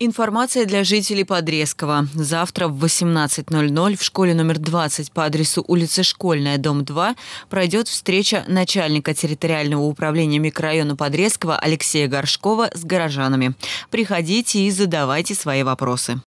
Информация для жителей Подрезкова. Завтра в 18.00 в школе номер 20 по адресу улицы Школьная, дом 2 пройдет встреча начальника территориального управления микрорайона Подрезкова Алексея Горшкова с горожанами. Приходите и задавайте свои вопросы.